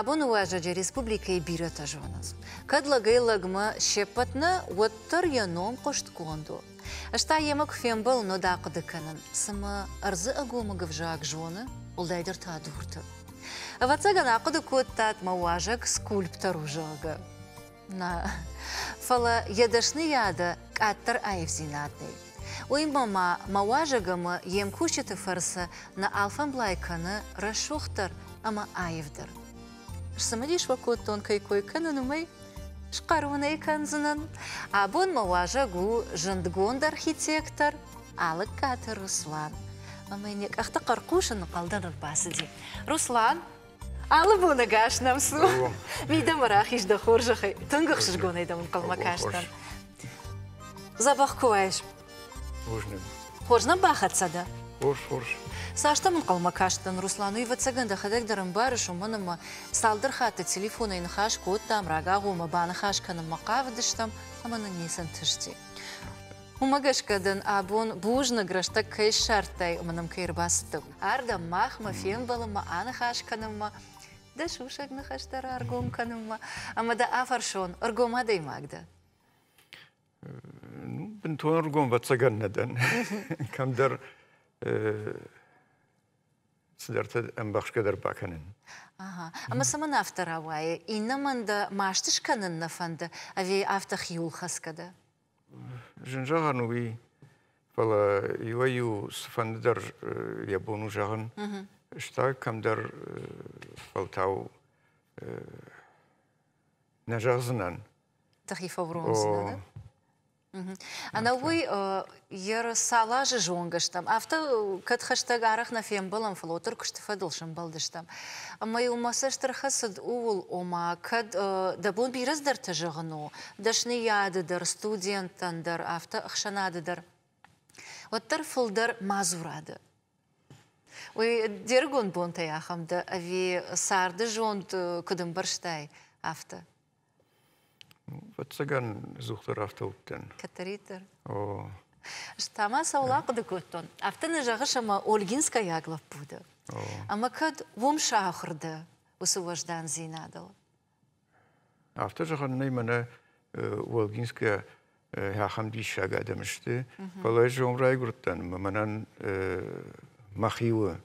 Абын уажы республикай бирата жоныз. Кадлагай лагма шепатны оттыр яном қошт конду. Ашта емік фен был но да қыдықанын. Сымы ырзы агомыгов жак жоны ұлдайдыр та дұрты. Авацаган ақыды көттат мауажак скульптор ужағы. На, фала едашны яды каттыр айвзинатный. Уймама мауажагамы емкушеті фарсы на алфан блайканы рашухтар ама айвдыр рсымыдиш ваку тонкой койканы нумай шқаруынай А бун мауажа гу жындгонд архитектор, алық каты Руслан. Мәнек ақты қарқушын қалдан ұрбасы де. Руслан, алы бұны нам су. Мейді мұрақ ешді қоржықы, тұңғық жүргон айдамын қалма қаштан. Забақ көайш. Қоржынан бақытса да. Хорж, хорж. Саштамын қалмақаштын Руслану Ивацагында қадагдарын бары шумынымы салдыр хаты телефона инхаш кодтам рагағуымы баны хашканымы қавыдыштам аманы несін түште. Умагашкадан абон бужна грашта шарттай шартай уманым кайрбастым. Арда махма фен балымы, аны хашканымы да шушагны хаштары аргомканымы. Амада афаршон, аргома даймагда. Э, ну, бентуан аргом вацаганнадан. Камдар... Камдар сіздерді әмбақшкедер бақанын. Ама саман автор ауайы, инаманда маштышканын нафанды, ави автах юлхаскада? Жынжағану үй, бала юаю сфандыдар э, ябону жағын, шта камдар э, балтау э, нажағзынан. Тахифа вронзынан, да? Ана ой ері э, сала же жонгыштам. Авто катхаштаг арах на фем балам флотер күшті фадылшым балдыштам. Май умаса штырхасыд уул ома кад э, да бун бираз дар тажығыну. Дашны ядыдар, студенттандар, авто ұқшанадыдар. Оттар фылдар мазурады. Ой, дергон бұнтай ахамды, ави сарды жонт э, кудым барштай авто. Ватсаган зухтар автоптен. Катаритер. О. Штама саулақ дыкөттон. Автыны жағышама Ольгинска яглап буды. Ама кад вом шахырды осы важдан зинадыл. Авты жағанны мені Ольгинска хахам диша гадамышты. Палай же омрай гурттан. Маманан махиуы.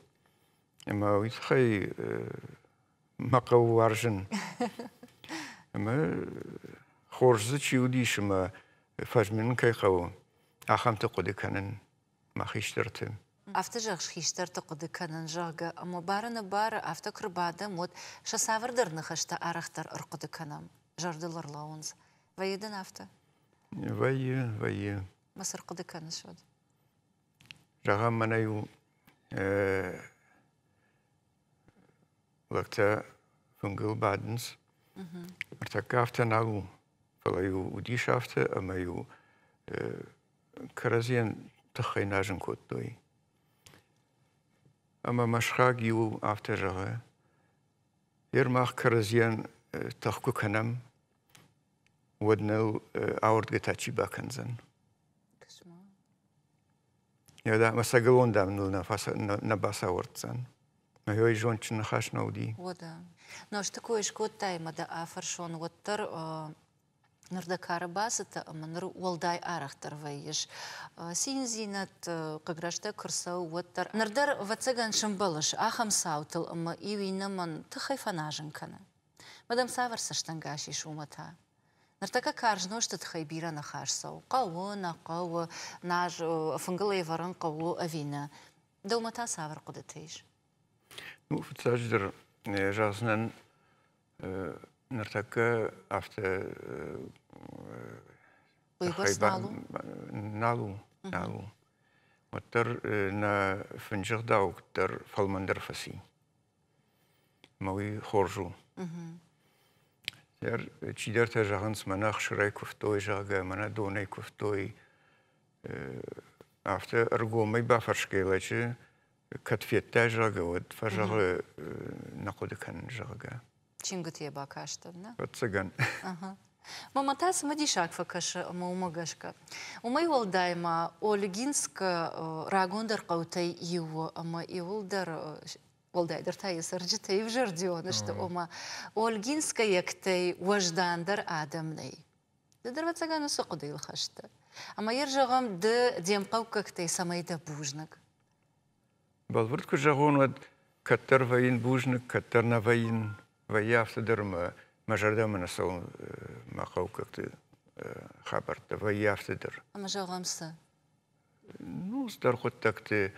Ама уйцхай мақау варжын. Ама خورزه چی و دیشم فرمین که خو آخام تو قدر کنن ما خیشترتم افته جاش خیشتر تا قدر کنن جاگ اما بار نبار افته کربادم ود ش سفر در نخشت آرختر ار قدر کنم جردلر لونز وای دن افته وای وای مصر قدر کنن شد رقم من ایو اه، وقتا فنگل بعدنس مرتکه افته نگو palajú u díšafte a majú karazien taxay najin kotdoy. Ama maşha giyu aftejaha. Yer mah karazien taxku kanam ودنو اورد گتا چی بکنزن یا دا مسا گلون دام نل نفس نباس اورتزن ما هیوی جون چن خاش نودی ودا نوش تکویش گوت تایما دا آفرشون وطر Нұрдакары басыты ұмыныр олдай арақтар вайыш. Сен зейнат қығрашта э, күрсау оттар. Нұрдар вацыган шымбалыш, ахам саутыл ұмы, иуинымын тұхай фанажын каны. Мадам савар саштанға шеш умыта. Нұртака қаржыны ұшты тұхай бираны қарсау. Қауы, нақауы, наж, э, фыңғылай варын қауы авина. Даумата савар құды тейш. Ну, фыцаждыр э, жасынан нартакка э, авто э, э, хайбан налу налу оттар на финжих дауктар фалмандар фаси мауи хоржу Яр чидер та жаганс манах шрай куфтой жага мана донай куфтой авто аргомай бафаршкелачы катфетта жага вот фажага кан жага Чингутия бакашта, да? Вот цыган. Ага. Мама тас мадишак факаша маумагашка. Умай волдайма Ольгинска рагондар каутай его, ама и волдар волдайдар тайы сарджитай в жердиона, что ома Ольгинска яктай важдандар адамнай. Дыдырва цагану соқыды илхашты. Ама ер жағам ды демқау кактай самайда бужнак. Балвыртку жағон вад каттар ваин бужнак, каттар на вайын ваяфтыдырмы мажарда мына сол мақаукакты дыр. ваяфтыдыр амажалғамсы ну стар хоттакты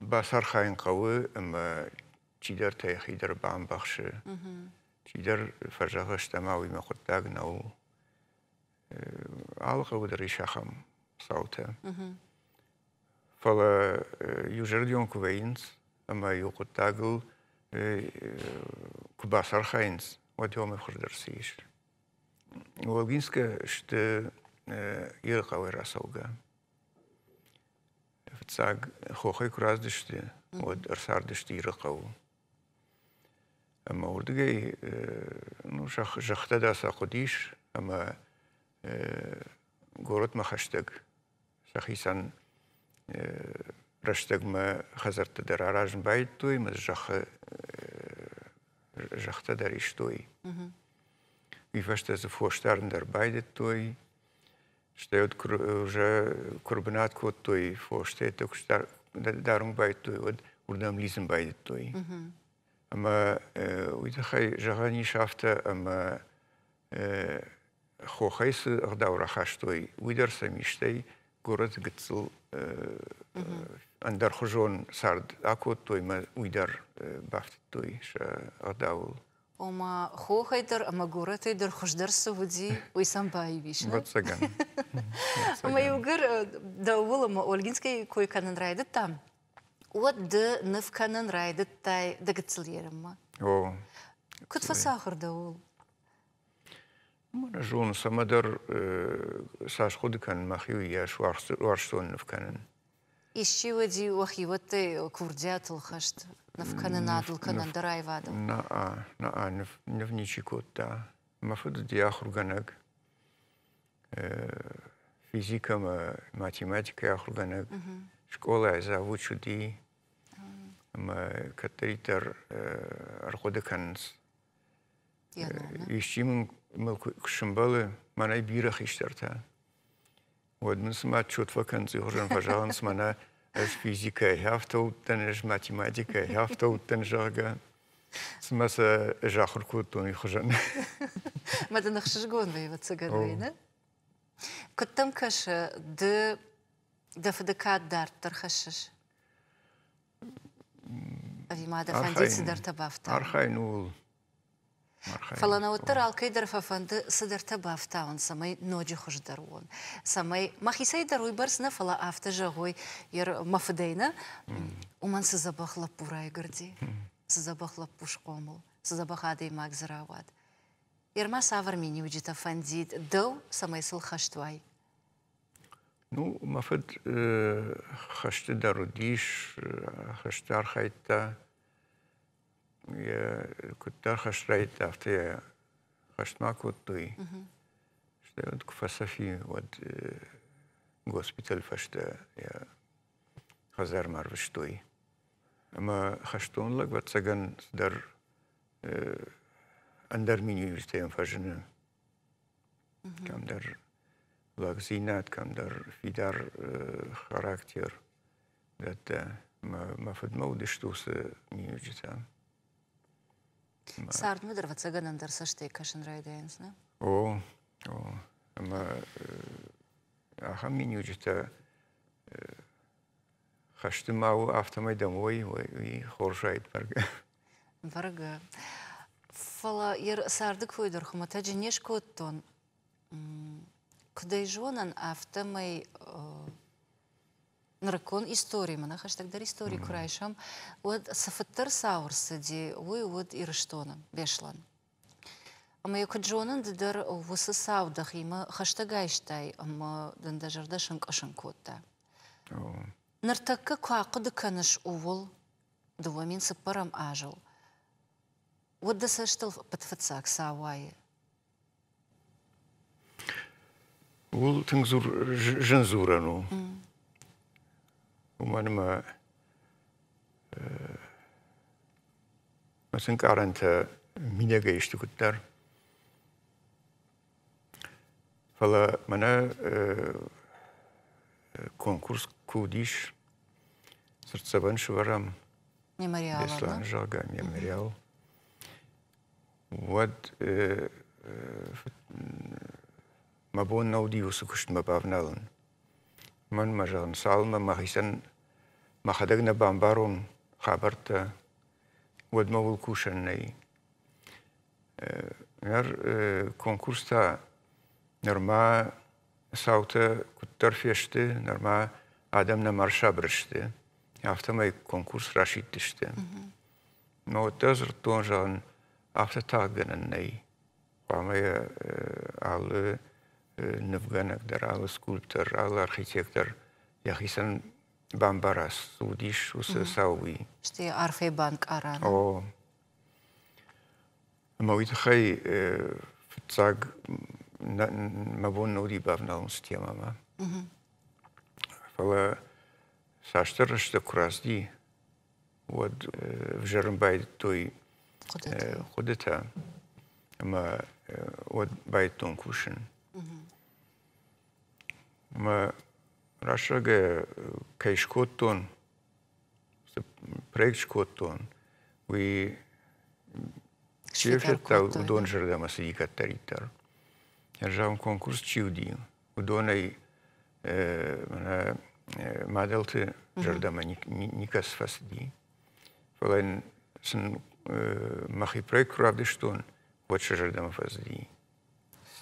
басар хайын қауы ама чидар таяхидар баан бақшы чидер фажағы штамау има хоттаг нау алға өдір ишахам сауты фала южерден кувейнс ама юқуттагыл Кубасархайнс, вот его мы хурдарсиш. Волгинска, что э, Ирхавы Расауга. Цаг хохай кураздышты, вот Арсардышты Ирхаву. اما اردگی نو شخ جخته داسا خودیش اما گورت مخشتگ شخیصا Раштагма хазартадар аражн байттуй, маз жаха жахтадар иштуй. Гифаштазы фоштарндар байдеттуй, штайот уже курбанат коттуй, фоштайт той. байттуй, вот урдам лизм байдеттуй. Ама уйдахай жағани шафта, рахаш той, ағдаурахаштуй, уйдар самиштай город гыцыл an der chozon sard ako toi ma uidar baft toi sha adaul. Ома хохайдар, ама горатайдар, хождар савуди, Вот саган. Э, ама югар дауыл, ама Ольгинский кой райды там. От ды райды тай ма? О. Күт фасахыр дауыл? Мана жон ищиуади уахиуатты курдятыл хашт навкананадыл канандарайвадыл наа наа ди мафуду диахурганак э, физикам математика ахурганак школа э, я ди э, завучуди катритер арходыканс ищимын мылкшымбалы манай бирах иштарта Вот мы сама чувствовали, что мы пожалуйста, als Physiker, Hälfte dann als Mathematiker, Hälfte dann Jargon. Смаса жахур кутун ихужан. Мадан ахшижгон вейва цыгадвейна. Кыттым кышы ды дафыдыкат дарт тархашыш. Вима дафандицы дарта бафта. Архайн ул. Фаланауттар алкайдар фафанды сыдарта бафтаун самай ноджи хождаруон. Самай махисай даруй барсына фала афта жағой ер мафыдайна уман сызабахлап бурай гырди. Сызабахлап пушкомыл. Сызабахады магзырават. Ерма савар мини уджита фандит дау самай сыл хаштуай. Ну, мафыд э, хашты дарудиш, э, хашты архайтта. كتار خشري تافتي خشماك وطوي شتي ود كفاسافي ود غوسبيتال اه، فاشتا يا خزر مارفش توي اما خشتون لك واتسجن در اه، اندر مينيو يستيم فاشن كم در لاكزينات كم در في دار اه، خاراكتير ده ما ما فد مودش توس مينيو جتان Сарын өдір ватсаганандар саштай кашын райдайыныз, на? О, о. Ама э, ахан мен южита э, хаштым мау автомайдам ой, ой, хоршайт барга. Барга. Фала ер сардык фойдор хумата жинеш коттон. Кудай жонан автомай э, ныркон истории мына дар истории курайшам вот сафыттар саурсы ди ой вот ирыштона бешлан Ама якаджонын дидер осы савдах има хэштегайштай ама дандажарда шынк шынкотта ныртакка куақы дыканыш увол дуамин сыппарам ажыл вот да сэштыл пытфыцак сауайы Ол тыңзур жынзурану. Mm. umarım mēs e, e, vienkārši minēga iztikutēr. Fala mana e, konkurs kūdīš sirdsevən şıvaram. Memorial. Beslan Jaga memorial. Vad ma bon naudi usu kuştma bavnalın. Man majan salma mahisen махадагна бамбарун хабарта уадмавул кушаннай. Э, Нер э, конкурста норма сауты куттар фешти, норма адамна марша брышты. Автомай конкурс рашид тишти. Но тазыр тонжан автотаггананнай. Памая э, алы навганагдар, алы скульптор, алы архитектор. Яхисан بنبرس وديش وسوي شتي عارفي بانكارا اه ما ويتخي في تساق ما بون نودي بابنا ونستيا ماما فلا ساشتر رشد كراس دي ود فجرن بايد توي خدتها ما ود بايد تون كوشن ما Рашага кайшкоттон, проектшкоттон, вы чевшетта удон жердамас Я Жам конкурс чивди, удонай мана маделты жердама никас фасди. Фалайн сын махи проект кравдыштон, вот жердама фасди.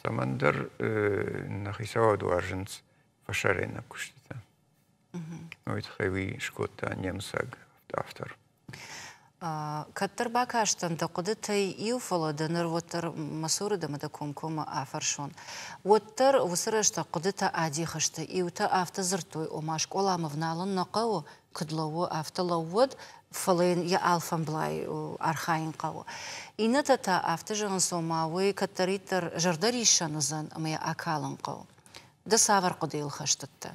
Самандар нахисава дуарженц. пашарейна кушнита. Ойт хайви шкотта немсаг автор. Каттар бакаштан да куды тай юфала да ныр воттар масуры да мада комкома афаршон. Воттар вусырышта куды та адихышта иута авто зыртой омашк оламовналын нақау кыдлауы автолауыд фалын я алфан блай архаин қауы. Ината та авто жығын сомауы каттаритар жардар ишанызан мая акалын қау. Desāva ar kodīlu haštatta.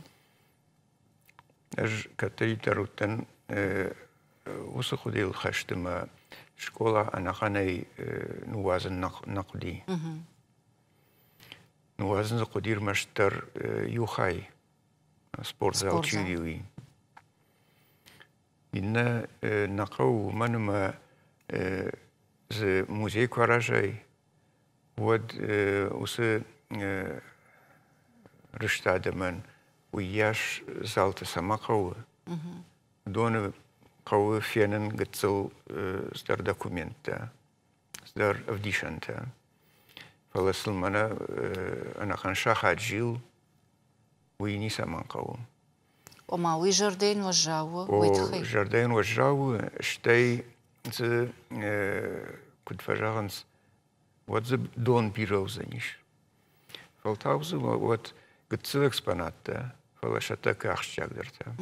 Aš katrīta rutan usu kodīlu haštama škola anahanai nuvazan naqdī. Nuvazan zakodir maštar juhai sport zaučīdīvi. Inna naqau manuma z muzei kvarāžai, vod usu رشت آدمان وياش زالت سما قوة دون قوة فينن قتل صدر دوكومنت صدر افديشن تا فلسل منا انا خان شاخ عجيل ويني سما وی وما وي جردين وجاوة ويتخي جردين وجاوة شتی ز كنت فجاغنس وات ز دون بيروزنيش فالتاوزو وات Гыцыл экспонатты, холашата кахшчагдырта.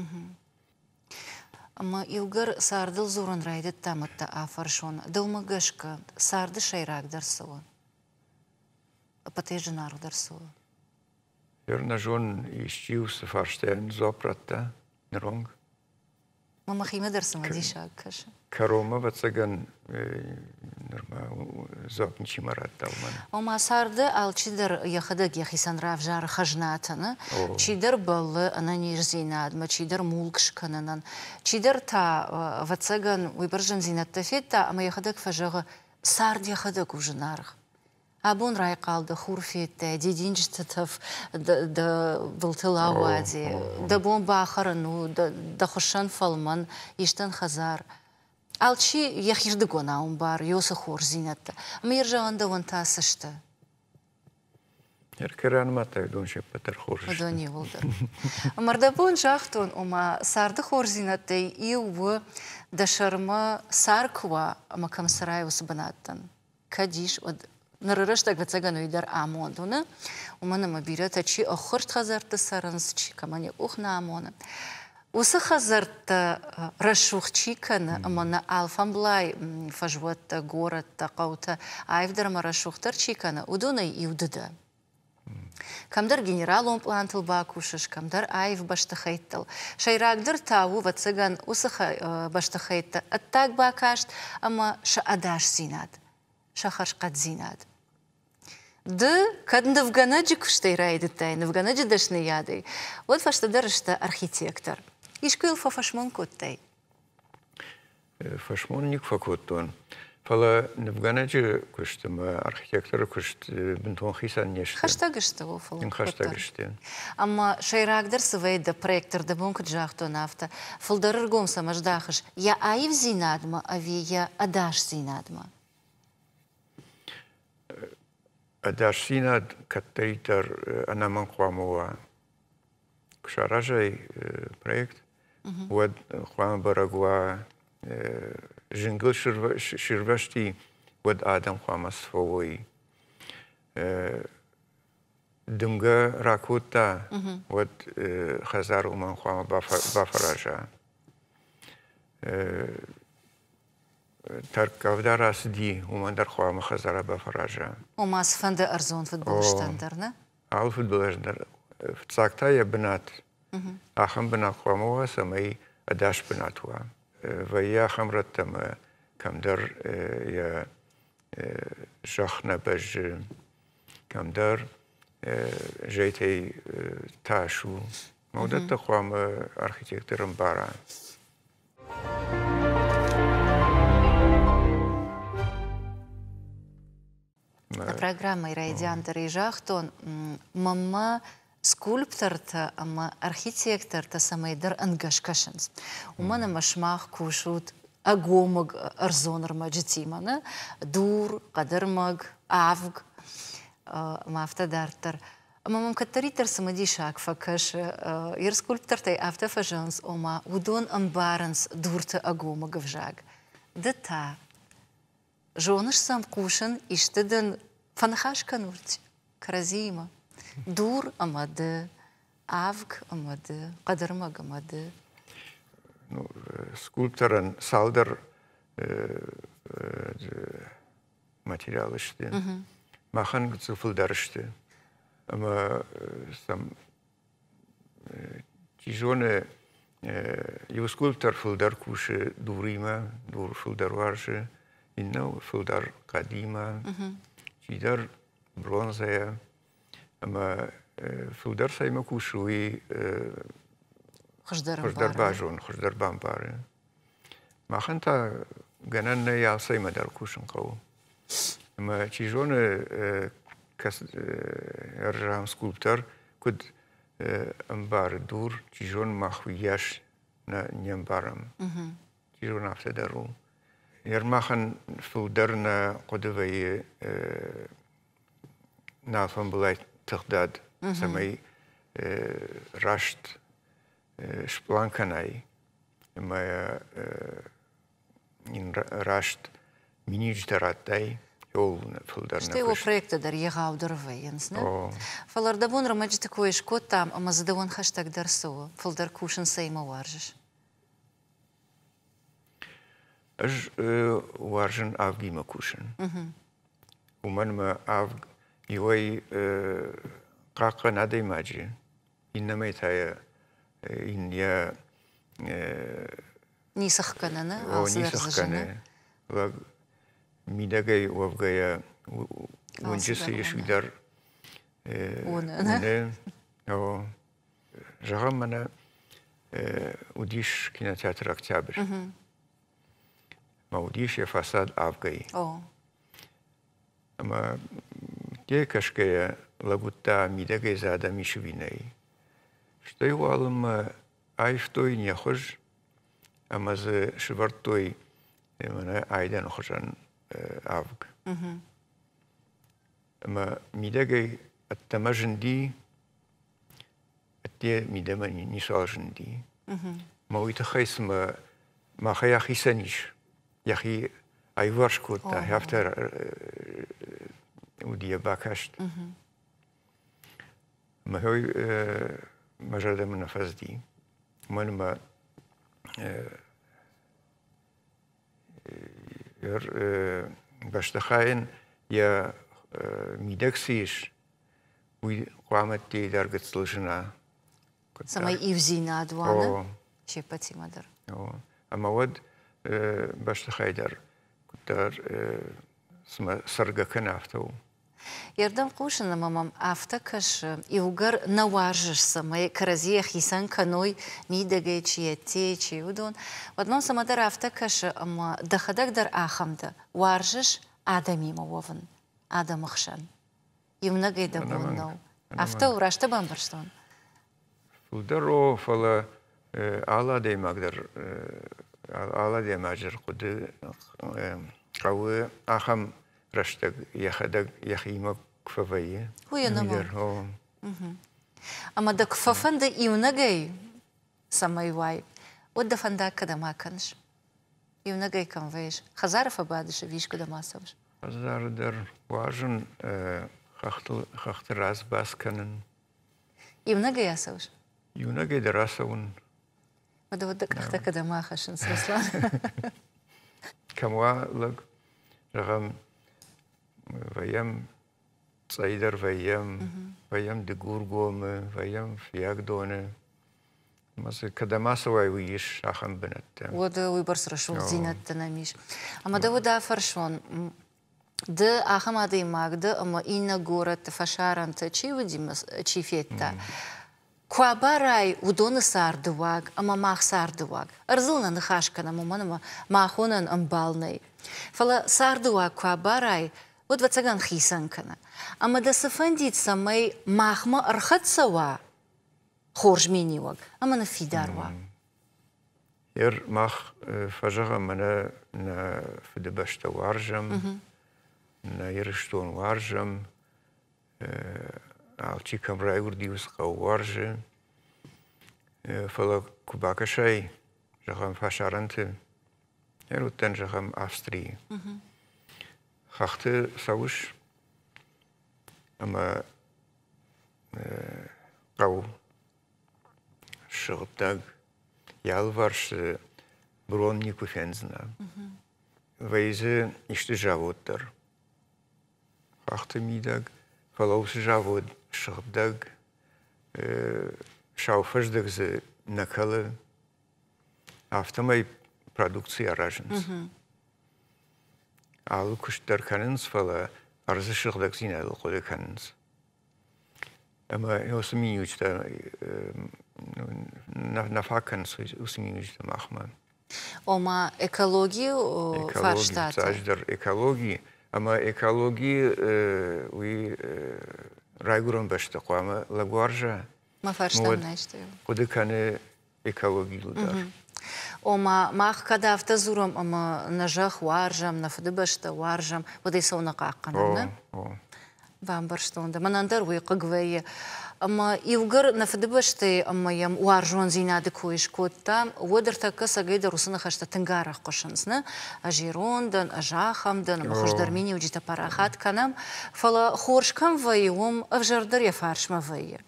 Ама илгар сардыл зурын райды тамытта афаршон. Дылмы гышка, сарды шайрак дарсуы. Патежын ару дарсуы. Верна жон ищиус фарштен зопратта, нронг. Мама химе дерсама диша каша. Карома вацаган э, норма запн чимарат талман. Ома сарды ал чидер Чидер чидер Чидер та э, вацаган выбержен зинаттафет та ама Абон рай қалды, хурфетті, дедин жытытып, бұлтыл ауаде. Дабон бақырыну, дақышын фалмын, ештін хазар. Алчи яхирді гонауын бар, йосы хур зинатты. Мир жағында он тасышты. Еркер анматай донше патар хорышты. Дони олды. Мардабон жақтон ома сарды хор зинатты, иуы дашармы сарква макамсырай осы банаттын. Кадиш од нырырышта гацаган уйдар амондуны умана мабирата чи охырт хазарты саранс чи камане ухна амоны осы хазарта рашух чикана мана алфамблай фажватта городта каута, айвдарма рашухтар чикана удуна иудыда Камдар генерал омплантыл бакушыш, камдар аев баштахайттыл. Шайрагдыр тауы вацыган усыха баштахайтты. Аттак бакашт, ама ша адаш зинад, шахашкат зинад. Ды кад навганаджик штейрайды тай, навганаджи дашны яды. Вот фаштадарышта архитектор. Ишкыл фафашмон коттай. Э, фашмонник факоттон. Фала навганаджи куштыма архитектор кушт э, бинтон хисан нешті. Хаштагышты о фалон. Хаштагышты. Амма проектор да проекторда джах жақтон авта. Фалдарыр гомса маждахыш. Я аив зинадма, ави я адаш зинадма. Darshina Kateritar Anamankwamoa. Кшаражай проект. Вот Хуан Барагуа Жингл Ширвашти вот Адам Хуамасфовой. Думга Ракута вот Хазар Уман Хуама Бафаража. таркавдар ас ди умандар хуама хазара бафаража. Умас фанды арзон футболштандар, на? Ал футболштандар. Цакта я бнат. Ахам бна хуамова самай адаш бнатуа. Вая хамраттама камдар я жахна баж камдар жейтей ташу. Модатта хуама архитектором бара. Thank you. Э, э, программа и Жахтон, мама скульпторта ама архитекторта самайдар У Умана машмах кушут агомаг э, арзонарма маджитимана, дур қадырмаг авг мафтадартар. Мамам каттаритар самади шак факаш ир скульптортай автофажанс ома удон амбаранс дурта агомагов жаг. Дата Жоныш сам кушан и фанахашка нурти. Дур амады, авг амады, қадырмаг амады. Ну, э, салдар э, э, материал ішті. Махан цифылдар ішті. Ама сам тижоны скульптор фулдар куши дурима, дур фулдар варжы. إنه في دار قديمة في دار برونزية أما آه، في دار سيما كوشوي آه، خشدر خشدر باجون خشدر بامبار ما خنتا جنان يا سيما دار كوشن قو أما جون آه، كس رام سكولبتر كد امبار دور جون ما خوياش نيمبارم جون افتدارو Ермахан фулдарна кодовые э, нафан была тыхдад самый э, рашт э, шпланканай моя рашт минич дараттай Что его проекты дар егавдырвы енсне Фаларда бун рамаджиты коеш кот там амазды он хаштаг дарсо фалдар кушен сейма варжиш ئەش واژن ئاوگی مەکوشن و منمە ئاویوەی قاقە نادەی ماجێ ئین نەمەی تایە ئینە نیسەخکەنە نیسەخکەنێ میدەگەی وەبگەیە ونجسی یشوی دەر ئەوە ژەغە منە و دیش کینە تیاتر ئەکتیابر. Maudische Fassad Afgăi. Oh. Ama e de kaşkaya labutta mide geyzada mişviney. Ştoy walım ay ştoy ne xoş ama ze şvartoy mana aydan xoşan avg. Ama mhm. mide gey attamajın di atye mide mani nisajın di. Mauita mhm. xaysma ma xaya xisaniş. اي ورش كوتا تا ودي ودیە ما هو آه، مجرد من نەفەزدی من بە بەشتەخایەن یا میدەکسیش قامەت تێ دەرگت سڵژنا سەمای ئیوزی نادوانە شێپەتی اما ود башты хайдар куттар сырга кынафтау. Ердам қошына мамам афта кашы, иугар наважышса, май каразия хисан каной мидагай чия те чи удон. Вадмам самадар афта кашы, ама дахадак дар ахамда, варжыш адами мавовын, адам ықшан. Юмнагай да буннау. Афта урашта бамбарштон. Сударов ала э, ала деймагдар э, ала демәжір құды қауы э, ахам раштаг яхадаг яхима кфавайы. Хуянама. Амада кфафанда иунагай самайвай. Вот да фанда кадама канш. Иунагай камвайш. Хазаров абадыш абадыша вишку дамасавш. Хазардар важен э, раз басканын. Иунагай асавш. Иунагай дарасавын. Odavadakakta kada mahasın seslan. Kamualık rağım vayam sayılar vayam vayam de gurgomı vayam fiyagdonu. Масы кадамасовай уиш ахан бенетте. Вот выбор э, срашул зинетте намиш. Ама да вода фаршон. Да ахамады магда, ама инна город фашаранта чи вадимас э, чи фетта. Mm -hmm. Куабарай удоны сардыуак, ыма мах сардыуак, ырзылна нахашкана муманыма махунан ымбалнай. Фала сардыуак куабарай удвацаган хисанкана. Ама да сафандитса мэй махма ырхатсава хоржменивак, ама на фидарва. Ер мах фажаға мэна на фидабашта варжам, на ерыштуан варжам, ئاڵچی کەمڕای وردی وسقە وەڕژن فەڵە کوباکەشای ژەخەم پاشارەنتن هەروتەن ژەخەم ئاستری خەختە سەوش ئەمە قەو شغتەگ ялварш бронни куфензна. Вейзе ишти жавоттар. Ахты мидаг фалаусы жавод. шыхдаг шауфыждыгзы нахалы автомай продукции аражыныз. Алы күштер кәніңіз фала арзы шыхдаг зиналы қолы кәніңіз. Ama осы мен үчті нафаканс осы мен үчті мақма. Oma ekologi o faştatı. Ekologi, ekologi. Ama ekologi e, we, e, райгурон башта қоама лагуаржа куды кане экологилу дар ома мах када автозуром ома нажах варжам нафуды башта варжам воды саунақа аққанамна вам барштонда манандар уйқы гвейі Ama yılgır nafidibişti ama yam uar jonzina de koyuş kotta. Водар така сагай да русына хашта тынгарах кошынсны, ажирондан, ажахамдан, махаждармини уджита парахат канам, фала хоршкам вайум авжардар фаршма вайе.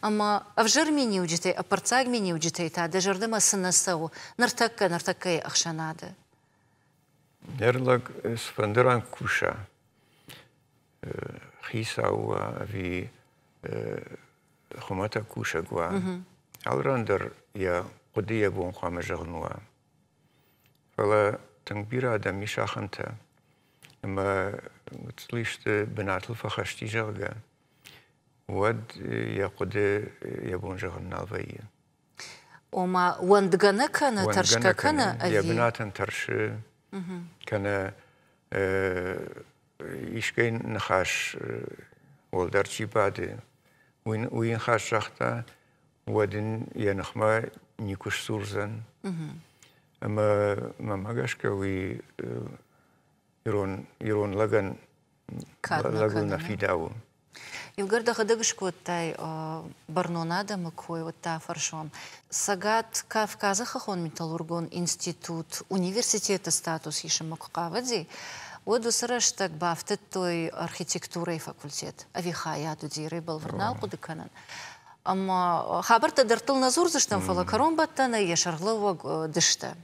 Ама авжир мини уджитай, апарцаг мини уджитай та, да жардыма сынасау, нартакка, нартаккай ахшанады. Нерлаг э, спандыран куша. Э, Хисауа ви... Э, خمات хумата кушак ва алрандар یا قدیه بون قام جغنوا فلا تنبير آدم ميشا اما لما ت بناتل فخشتی جغا ود یا قد یا بون جغنا الفيا اما وندگان كان ترش كان یا بناتن ترش كان اه نخاش ولدرچی بعد уйын хас жақта уадын янықма никуш сурзан. Ама мамагашка уй э, ирон ирон лаган лагуна фидау. Илгарда хадагышку оттай э, барнонада вот та фаршом. Сагат Кавказа хахон металлургон институт университета статус иши макукавадзи. Вот усырыштық бафты той архитектурай факультет. Авихая дудиры был варнал кудыканан. Ама хабарта дыртыл назур зыштан фалакарон баттана ешарлыва э, дышты.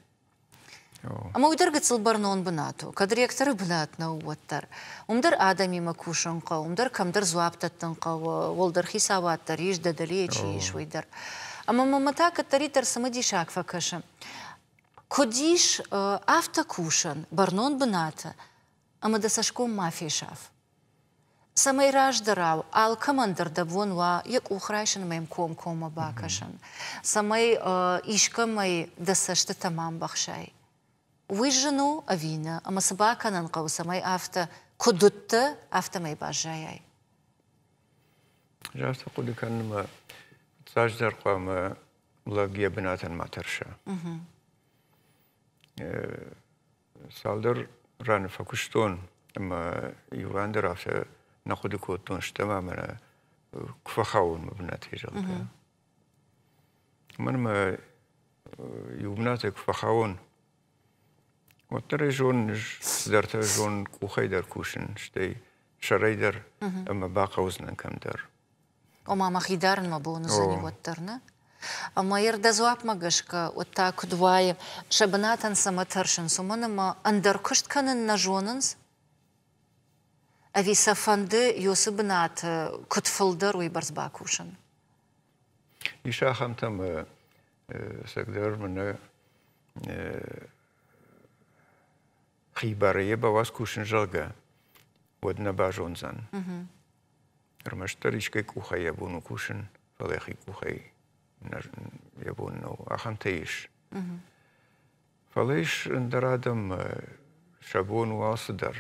Ама уйдыргыцыл барнон бұнату, кадректоры бұнатна уаттар. Умдар адамима кушынқа, умдар камдар зуаптаттынқа, олдар хисаваттар, иш дадали ечи еш уйдар. Ама мамата каттаритар самыди шакфа кышым. Э, Кодиш барнон бұнаты – ымыдасашком мафишав. Самайраж дырау, ал кымындыр да вон ва, ек ухрайшын мэм ком кома бакашын. Самай ишка мэй дасашты тамам бахшай. Уй жену авина, ама сабаканан қау самай афта кудутты афта мэй бажаяй. Жаста кудыканма саждар қама лагия бинатан матарша. Салдар ران فكشتون اما کوتون شد ما من تماما خون مبنات هجل من ما يبنات كفخاون وتر جون تر جون كوخي در كوشن شتي شرای در اما باقا اوزن کم در وما مخيدار ما بونزني نه Майыр дәзуапма гышка, отта двае, шабынатан сама таршын суманыма, андар күштканын на жонынс, әви сафанды йосы бынат э, күтфылдар ой барзба кушын. Иша хамтам э, э, сәгдер мұны хибарые бавас кушын жалга, одна бажонзан. Рмаштаричкай кухая буну кушын, фалехи кухай jie būna ahanteiš. فليش اندرادم شابون واصدر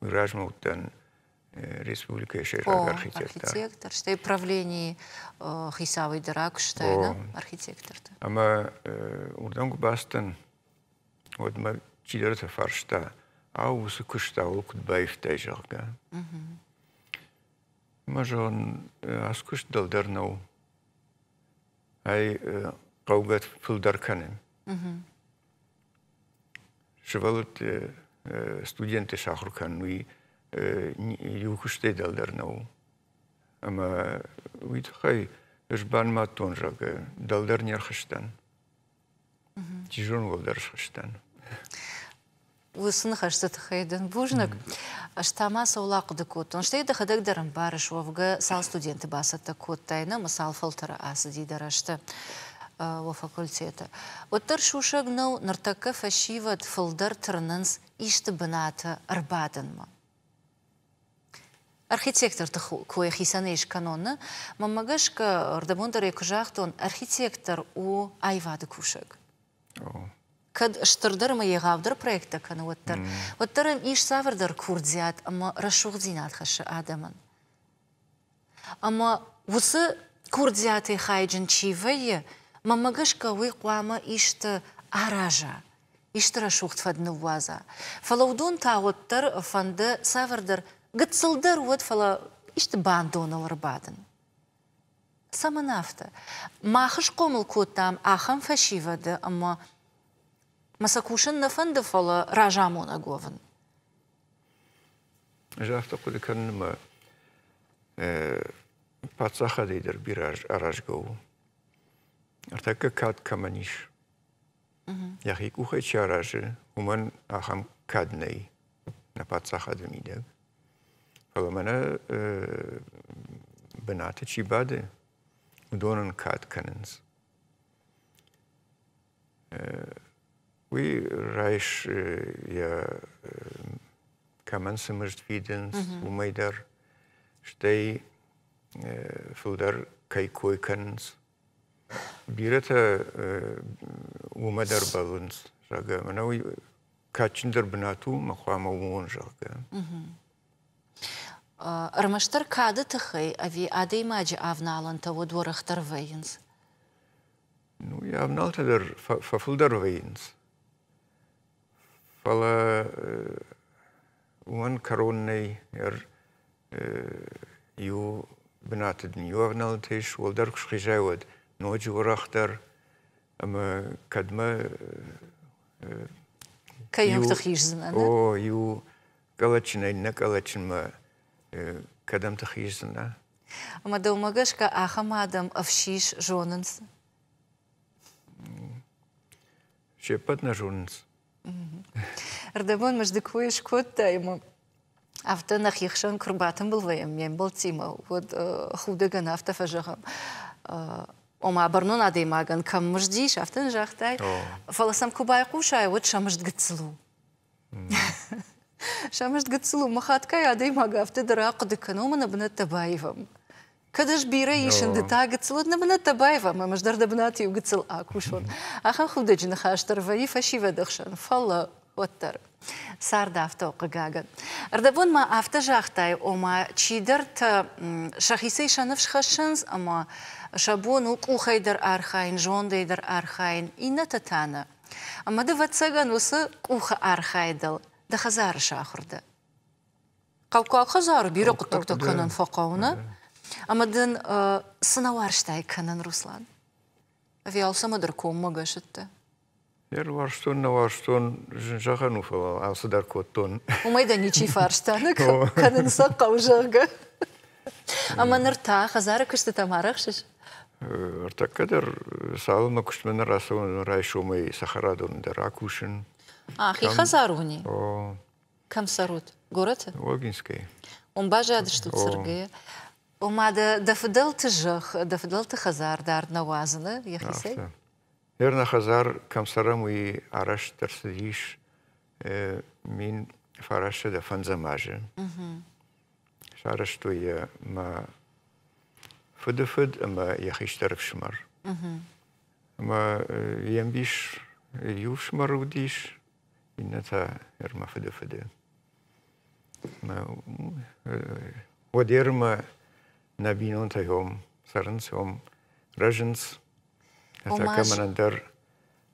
ыражмуттан э, республика шерхаг архитектор. Архитектор, что и правлении э, Хисавы Дырак, что архитектор. мы э, урдан губастан, вот мы чилерта фаршта, а усы кышта, ол кутбаевтай жағға. Мажа он аскыш далдарнау, ай қаугат пылдарканым. Шывалыт студенты шахруканны э, юхуште далдарнау. Ама уйтхай жбан матон жага далдар нерхаштан. Тижон голдар шаштан. Усын хаштат хайдан бужнак. Аштама саулақыды кодтон. Штайды хадагдарым барыш овғы сал студенті басатта кодтайны, мысал фалтары асы дейдарашты э, во факультета. Оттар шушагнау нартакка фашиват фылдар тырнынс ishte bënate rëbadën më. Архитектор кое хисанеш каноны, мамагаш ка ордамундар якужахтон архитектор у айвады кушек. Кад штырдар ма егавдар проекта кана оттар. Оттар им иш савардар курдзиат, ама рашуғдзин адхаша адаман. Ама усы курдзиаты хайджин чивай, мамагаш уи уй куама ишты аража шухт фадны уаза. Фалаудун тауыттыр фанды савырдыр, гытсылдыр вот фала ишті бадын. Саман афта. Махыш комыл көттам ахам фашивады, ама масакушын на фанды фала ражамона говын. Жақты құлы кәнімі э, патсаха дейдір бір араж каманиш. Артакы кәт каманиш. Yakik uheçarajı uman aham kadney na patsahadı mideg. Falamana benatı çibadı. Udonun kad kanınız. Уи райш э, я э, каман сымырт виденс умайдар штей э, фудар кайкойканс. Birete ume derbavın raga. Menav kaçın derbinatu maqama umun raga. Рмаштар кады тыхай, ави ады имаджи авналан того дворахтар вейнс. Ну, я авнал тадар фафулдар вейнс. Фала уман коронный ер ю бинатыдын. Ю авнал тэш волдар кушхижай вады. nóid uachtar cadma Caíochtach О, ю dú galatina na galatina cadamtach ísanna. Ама да умагашка ахамадам авшиш жонанс. Шепат на жонанс. Рдабон маждыкуя шкотта ему. Автонах ихшан курбатым был мен был тима. Вот э, ома барнуна деймаган каммыжди шафтын жахтай. фаласам кубай кушай вот шамыжд гытсылу шамыжд гытсылу махаткай адеймага автыдыра кудыкан омана бына табаевам кадыш бире ишинди та гытсылу на бына табаевам амаждарда бына тию гытсыл акушон ахан худыжин хаштарва и фашива дыхшан фала оттар сарда авто қыгагы. Ардабон ма авто жақтай, ома чидер та шахисей шанып шқашынз, ама шабон у кухайдар архайн, жондайдар архайн, ина татаны. Амады ватсаган усы куха архайдыл, да э, хазар шақырды. Кавка хазар бері құттықты күнін факауна, амадын сынавар штай күнін, Руслан. алса мадыр коммага шытта. Ер варштон на варштон жахану фала, асыдар коттон. Умайда ничи фарштаны, кадын саққа ұжағы. Аманырта, қазары күшті тамарақ шыш. ارتكدر ساوما كشمن راسون رايشومي سخرادون در اكوشن اخي خزاروني كم سرود قرت وغينسكي ام باجا دشتو سرغي وما دفدل تجخ دفدل تخزار دار نوازنا يا خيسي هرنا خزار كم سرم وي عرش ترسديش من فرشة دفن زماجة شارشتو يا ما فد فد اما يخيش تعرف شمر ما ينبيش يوش مر وديش إنتا يرمى فدا فدا ما ودير ما نبينون تهم سرنس هم رجنس هتا كمان اندر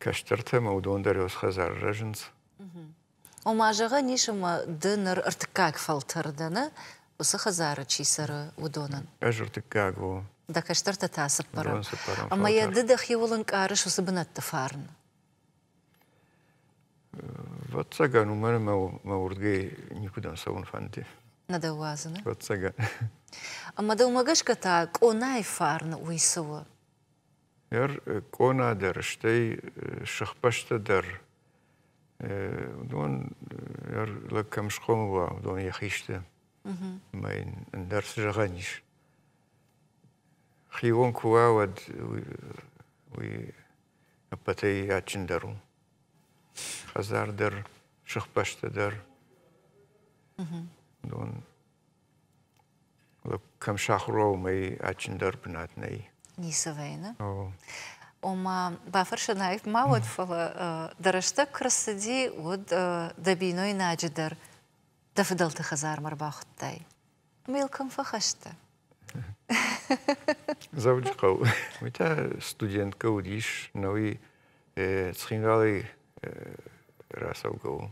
كشترتا مودون در يوس خزار رجنس وما جغنيش ما دنر ارتكاك فالتر دنه Сахазара чисара удонан. Ажуртык кагу. Да каштарта та саппара. Ама я дыдах юлан карыш усыбынат тафарн. Е, вот саган умер маурдгей никуда саун фанти. Надауазана. Вот саган. Ама да умагашка та конай фарн уйсова. Ер е, кона дер штей е, шахпашта дер. Дон ер лакамшкомова, дон яхиште. mijn درس جغانيش خيون كوا ود وي أبتي ياتشن درو خزار در شخ باشت در دون كم شاخرو مي اتشن در بنات ني نيسوينا Ома бафыршы наив мавод фала э, дарашта красади вот э, дабиной наджидер. да фидалты хазар марбахуттай. Милкам фахашта. Завучкау. Мита студентка уриш, но и цхингалы расаугау.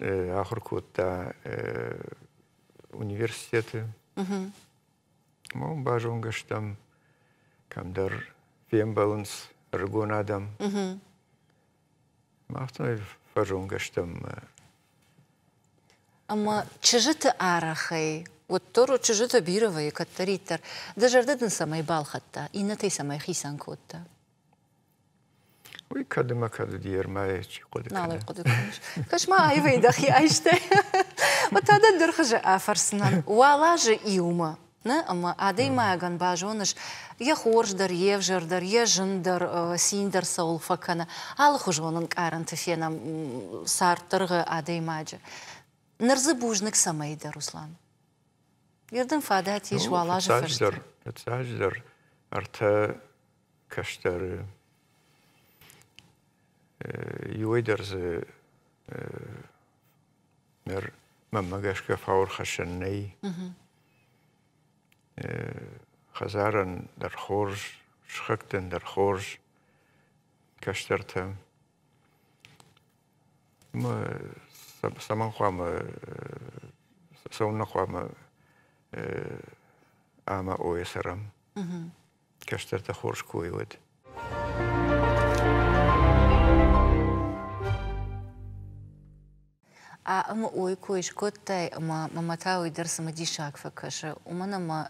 Ахуркутта университеты. Мол, бажонгаш там, камдар фембаланс, ргонадам. Махтной бажонгаш там Ама чыжыты арахай, вот тору чыжыты бировай, каттариттар. Да жардыдын самай балхатта, иннатай самай хисан котта. Уй, кадыма кады диермай, чи коды кады. Налай коды кады. Кашма айвай дахи айштай. Вот адан дырхажы афарсынан. Уала же ума. Не, ама адей маган бажоныш. Я хорждар, евжардар, я жындар, синдар саул Ал Алхужонын карантыфенам сарттырғы адей маджы. نرزبوجنك سميده رسلان يردن فادات يش والله جفر تساجدر ارتا كشتر يويدر زي مر مما قاشك فاور خشني خزارن در خورج شخكتن در خورج كشترتم ما saman huama eh, eh, sauna huama eh, ama oesaram. Mm-hmm. ама ta hors kuivet. А ама ой коиш коттай ама мамата ой дырсыма дишак Умана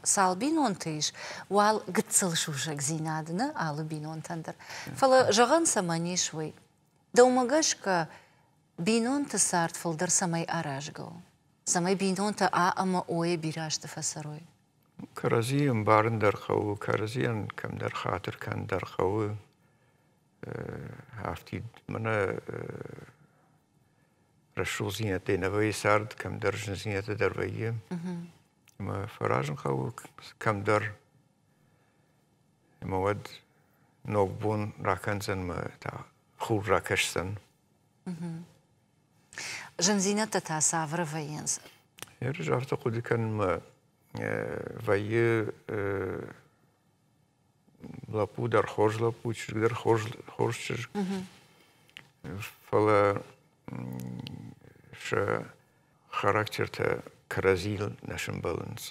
بینۆن تە سارتفڵ دەرسەمەی ئاراژگە و سەمەی بینۆن تە ئا ئەمە ئۆیە بیراشتە فەسەرۆی کەرەزیم بارن کم در و کەرەزیان کەم دەرخاترکەن دەرخەوە هافتی منە ڕەشوو زیینەت دێنەوەی سارد کەم دەرژن زیینەتە دەربەیە ئمە فەراژن خەو کەم دەر ئمەوەد نوبون راکنن ما تا خور راکشتن Janzinat ta savra vayensa. Yarış artı kudikan mı vayı lapu dar hoş lapu çırgı dar hoş характер каразил нашим баланс.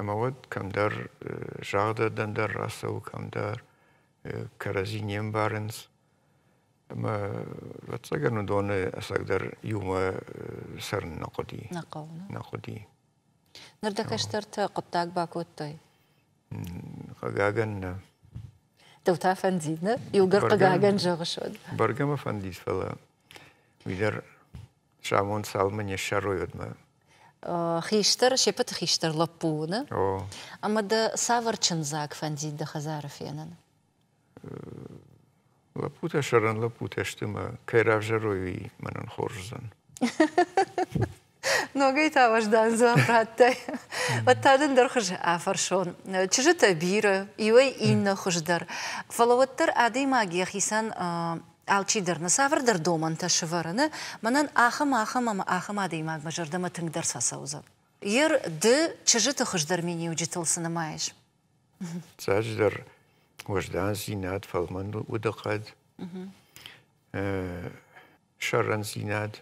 Ама вот камдар жагдадандар асау камдар каразинем барынс. لاتساگر نو دونه اساگر یوم سر نقدی نقدی نردکشتر تا قطاق باکوت تای قاگن دوتا فندید نه یوگر قاگن جاغ شد فلا ویدر شامون سالمن ما و پوتش رن لپوتشتم که رفت روی منن خورزن Ногай таваждан зон праттай. Вот тадын дырхыж афаршон. Чыжы табиры, иуэй инна хыждар. Фалаваттар ады магия хисан алчидырны савырдыр доман ташыварыны. Манан ахам ахам ама ахым ады маг мажырдама тыңдар сасаузан. Ер ды чыжы тыхыждар мені ужитылсыны маеш. Цаждар وجدان زیناد فالمند ودقد شەڕەن زیناد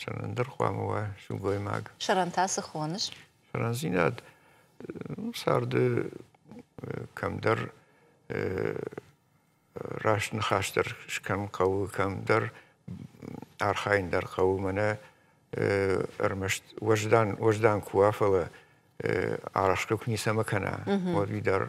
شەرەن دەرخوامەوە شو گۆی ماگ شەرەن تاسە خۆنش شەرەن زیناد سارده کەمدەر ڕاشن خاشتر شکەم قەوە کەمدەر ئارخین دەرخەومەنە ئەرمەشت وەژدان وەژدان کووافەوە ئاڕاشکە کنی سەمەکەنا وەوی دەر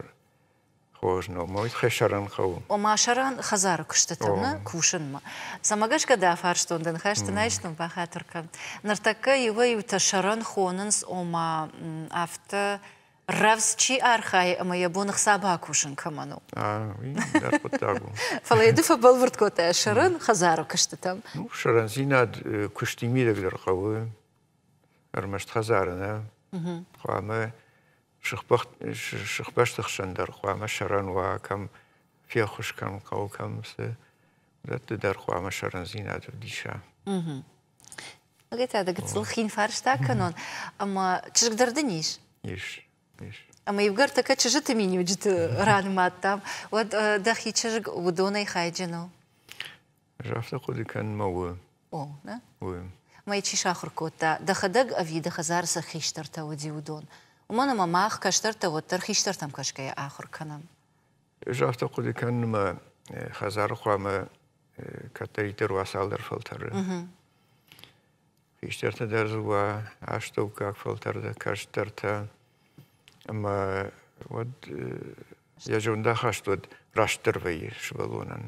хожно мой хешаран хау. Ома шаран хазар куштатана кушанма. Самагашка да фарштондан хашта найштон бахатурка. Нартака его юта шаран хонанс ома авто Равсчи архай моя бонах собаку шинкаману. А, и да, вот так. Фалайдыфа был врткота, шаран хазару кашты там. Ну, шаран зинад э, кашты милеглер хавы, армашт хазарына. Хамы, шықпаштық шындар қуама шаран уа кам фия хушкам қау камсы датты дар қуама шаран зинадыр диша Агетада хин фаршта канон ама чыргдарды ниш ама евгар така чыжы ты э, маттам вот э, дахи чыжы удонай хайджину жафта куды кан мауы о да уы Май чиша дахадаг сахиштарта удон Umanıma mağ kaştır tavıttır, hiştir tam kaşkaya ahır kanam. Jafta kudu kanıma hazar kuama kataritir vasaldır faltarı. Hiştir ta derzua, aştov kak faltarda kaştır ta. Ama вот я же ундаха что раштырвай швалунан.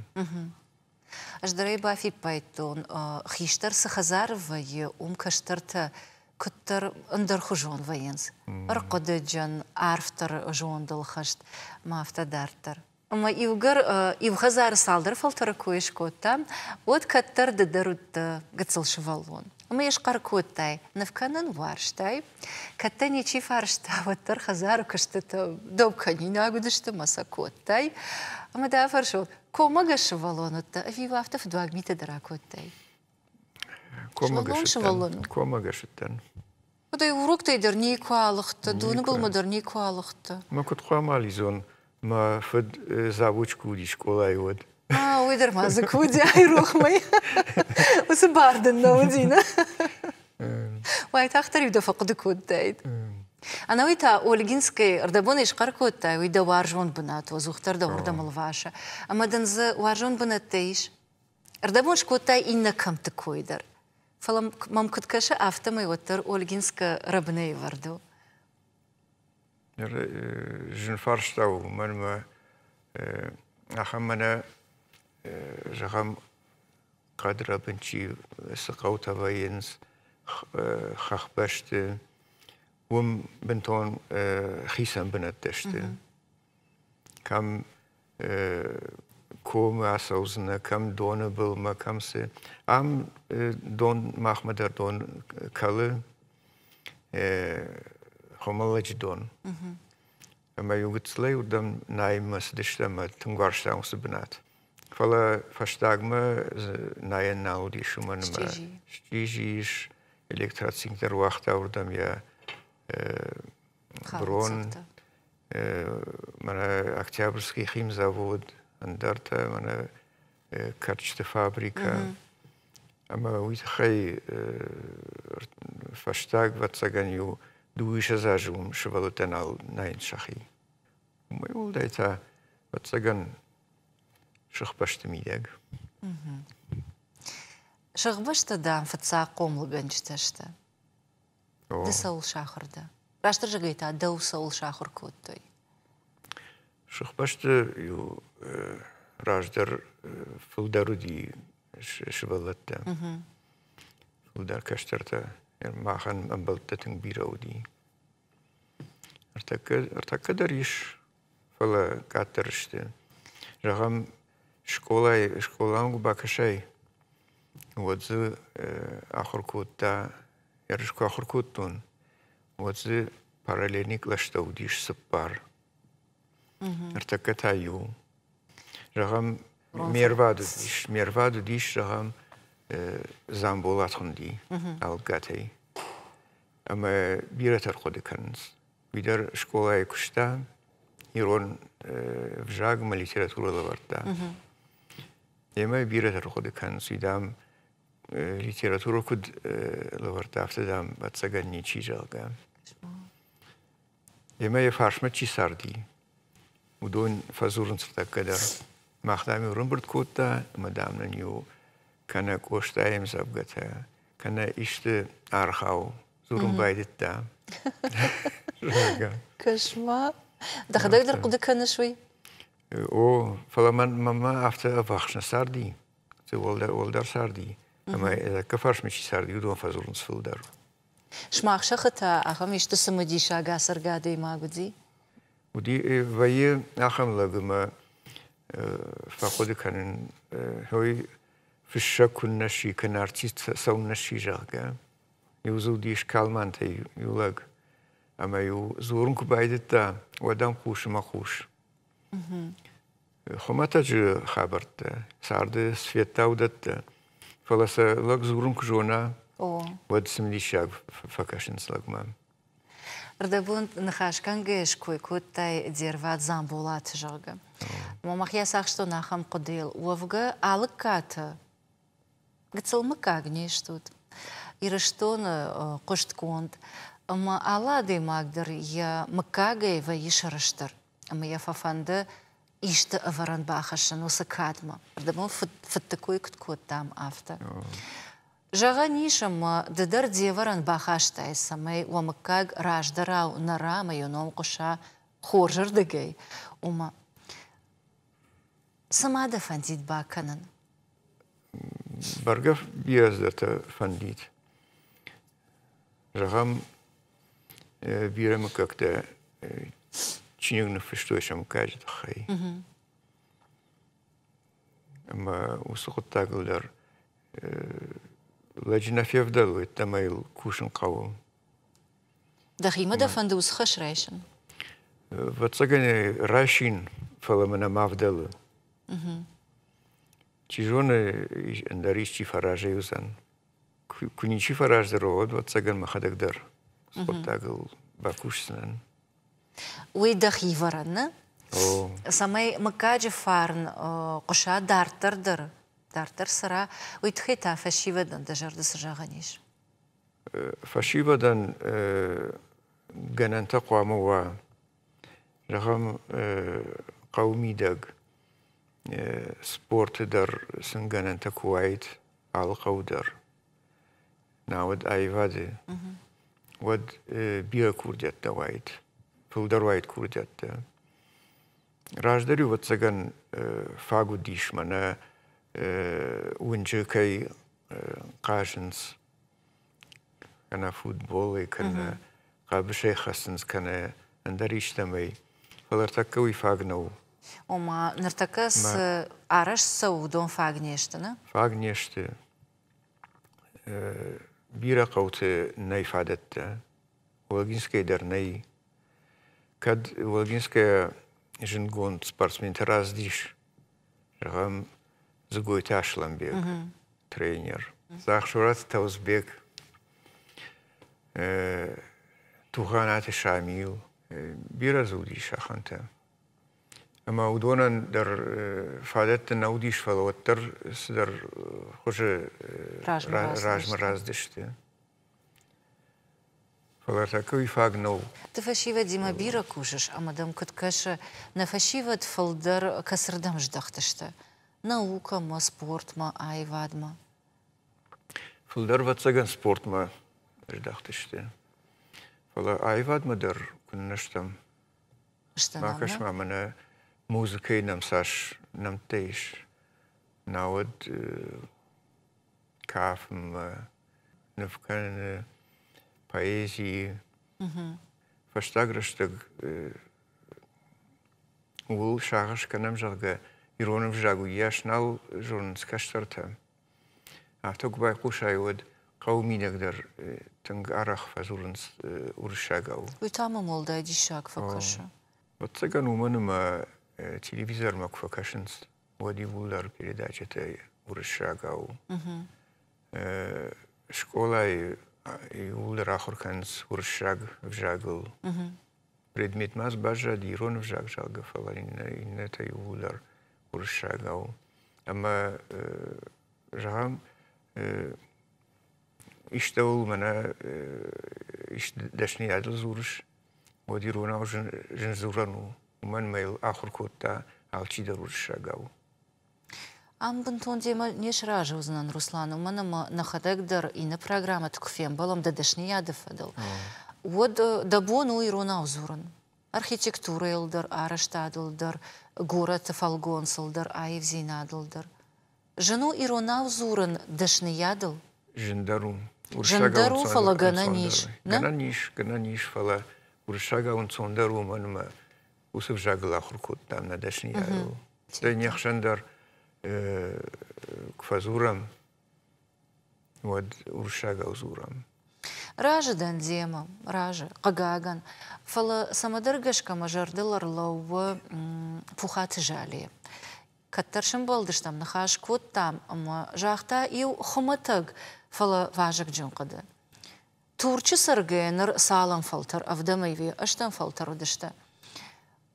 Аждарай бафи пайтон хиштар сахазарвай ум каштарта кыттыр ындырхы жон военс. Ырқыды жон, арфтыр жондыл хышт, мафтадартыр. Ма ивгар, э, ивгазар салдыр фалтыры көйш көттам, от каттыр дыдарутты гыцылшы валон. Ма ешқар көттай, навканын варштай, катта нечи фаршта, ваттыр хазар кышты добканин агудышты маса көттай. Ма да фаршыл, комагышы валонытты, вивафтов дуагмиты дыра көттай. Кома гашыттан. Бұдай ұрық дейдер, не куалықты, дұны бұлмыдыр, не куалықты? Ма күт қуамал изон, ма фыд э, завуч школа колай од. А, ойдар мазы куди, ай рухмай. Осы бардын наудина. Вай тақтар үйді фақыды куддайд. Ана ойта Ольгинский ырдабон ишқар куддай, ойда варжон бұнат, озуқтарда ордамыл ваша. Амаданзы варжон бұнат дейш. Ырдабон шкуддай инна камты койдар. Фалам мамкыткашы автомай оттыр Ольгинска рыбнай варду. Э, Жын фарштау, мен э, ахаммана э, ахам мәне жағам қадыра бінчі сықау тавайынс қақбашты, ум бінтон хисан бінатташты. Кам cum asauzină, cam donă bălmă, cam se... Am äh, don mahmedar don kalı e, homoloji äh, don. Ama yugutlay udam naymız dişleme tıngarştan usu binat. Fala faştagma nayen naudi elektrazink der iş elektratsinkler vakta urdam ya bron. Mana Октябрьский химзавод, ئەندەرتە من کەرچتە فابریکە اما وی خی آه، فەشتاک بە چەگەنی و دوویشە زاژوم شبەڵتە ناو ناین شەخی وڵدایتا بە چەگەن شخ پەشتمی یەک شغ بەشتەدام فچا قۆمڵ بەنجتەشتە سەڵ شاخردە باشتر ژگەیتا دە و سەڵ شاخر کۆت تۆی شخ بەشتە Э, раждар э, фулдару ди швалатта. Фулдар каштарта махан мабалтатын бирау ди. Артакка иш фала катарышты. Жағам школай, школангу бакашай. Отзы э, ахуркутта, ярышку ахуркуттун. Отзы параллельник лаштау диш сыппар. Артакка таю. რაღამ მერვად ის მერვად ის რაღამ ზამბულად ხუნდი ალგათე ამა ვირათარ ხოდი კანს ვიდერ სკოლა ეკუშტა ირონ ჟაგ ლიტერატურა ლავარტა ემე ვირათარ ხოდი კანს ვიდამ ლიტერატურა ხოდ ლავარტა ავსადამ ბაცაგანი ჩიჟალგა ემე ფარშმე ჩისარდი უდონ ფაზურნც და კადა Mahtami Rumbert kutta, madamna nyu, kana koştayım sabgata, kana işte arhav, zurum bayditta. Mhm. Kaşma. Daha da gider kudu kanışvay. O, falaman mama afta vakşna sardi. Oldar, oldar sardi. Mhm. Ama kafarş mı çi sardi, yudon fazulun sıfıldar. Şmağşa xıta, axam işte sımıdişa gasırga deyma gudi? Gudi, vayı axam lagıma, فخود کنن اه، هوی فشا کن نشی کن ارتیست سو نشی جاگه یو زو دیش کالمان تا یو لگ اما یو زورن که بایدت دا ودام خوش ما خوش خو خمتا جه خبرت دا سارده سفیتا ودت دا فلسا لگ زورن که جونا ودسم سمدی شاگ فکشن سلگ مام Ардабун нахашкангеш кой куттай дерват замбулат жалга. Момахья сахшто нахам кудил. Уавга алыката. Гацалмакагнеш тут. Ираштона э, коштконт. Ама алады магдыр я макагаева ишараштар. Ама я фафанды ишті ываран бахашын осы кадма. Ардабун фыттыкой күткот там авто. Жаға нишама дыдар деваран бахаштай самай уамыккаг раждарау нарама юном куша хоржырдыгай. Ума самада фандит баканын. Баргав биаздата фандит. Жағам бирамы как-то чинегны фыштойшам وجنفيف دلوي تمايل كوشن قاو دخي مدى فندوز خش رايشن وتسجني راشين فلمنا مافدل چیزونه اندریش چی فراجه یوزن کنی چی فراج در رواد و تسگن مخدک در سپتاگل باکوش سنن وی دخی ورن سمای مکاج فارن قشا دارتر در tartar sara u txeta fashivadan da فشی ودن fashivadan ganan taqwamuwa رغم أه، قومی دگ أه، سبورت در سنگنن تكويت عالقودر ناود ايفادي ود أه، بیا کردیت دوایت پل دروایت کردیت راجدری و سگن فاگو دیشمنه үнчі кәй қашынс кәне футбол и кәне қабышай қасынс кәне әндар іштемей. Олартакы уйфагнау. Ома, с араш саудон фагнештіні? Фагнешті. Э, бира қауты нәй фадетті. Волгинская дәрнәй. Кәд Волгинская жінгон спортсмен тараздиш. Жығам Zuguyt Aşlanbek, trener. Zahşurat Tavuzbek, Tuhanat Şamil, biraz udi şahanta. Ama udonan der fadetten naudiş falattar der hoca rajma razdıştı. Фалар такой фагнул. Ты фашива дима бира кушаш, а мадам кыткаша на фашива тфалдар касырдам ждахташта. наука ма спорт ма айвад ма фулдар ватсаган спорт ма эрдахтышты фала айвад ма дар макаш ма мана музыкай намсаш намтейш навод э, ма навкан поэзии фаштаграштаг э, ул шағыш канам жағга Jeronim Zsagulyás nau zsurns kastartam. Aftok bai kushai wad qawminek dar tang arach fa zurns urshagau. Uitamam olda edishak fa уманыма телевизор мак факашинс. Води вулар передача те Школа и вулар ورشاد او اما جهان اشتاول منا اش دشني عدل زورش وديرونا وجن جن زورانو ومن ميل اخر كوتا алчи да рушагау. Амбын тондема не программа балам Вот архитектура ылдыр арыштадылдыр город фалгонсылдыр аевзинадылдыр жыну ирона зурын дышны ядыл жындару жындару фала гана ниш гана ниш гана ниш фала уршага он сондару маныма усып жагыла хуркут там на дышны ядыл да э, к фазурам вот уршага узурам Ражыдан земі, ражы, қығаган. Фалы самадыргашкама жардылар лауы пухаты жалі. Каттаршын болдыштам, нахаш куттам, жақта ил хуматыг фалы важық жынқыды. Турчы сыргенір салым фалтыр, авдамайви, аштан фалтыр удышты.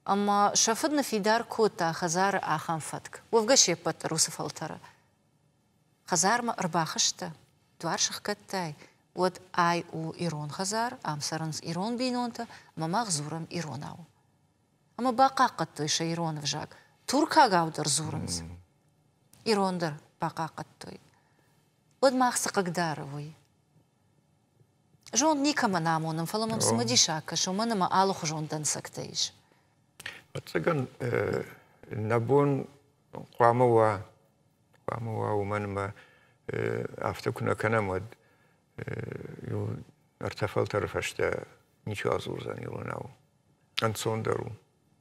Ама шафыдны фидар кутта хазары ахам фатк. Увгаше еппат русы фалтары. Хазарма ырбахышты, дуаршық Вот ай у ирон хазар, амсарынс ирон бейнонта, мамақ зурам иронау. Ама бақа қаттойша иронов жак. Турка гаудыр зурымыз. Ирондар бақа той. От мақсы қагдары Жон никама намоным фаламым сымадишака, манама алух жондан сактейш. Отсыган э, набон қуамыва, қуамыва уманыма э, автокуна канамад, ارتفال طرفشته نیچه آزور زنی رو نو انسان درو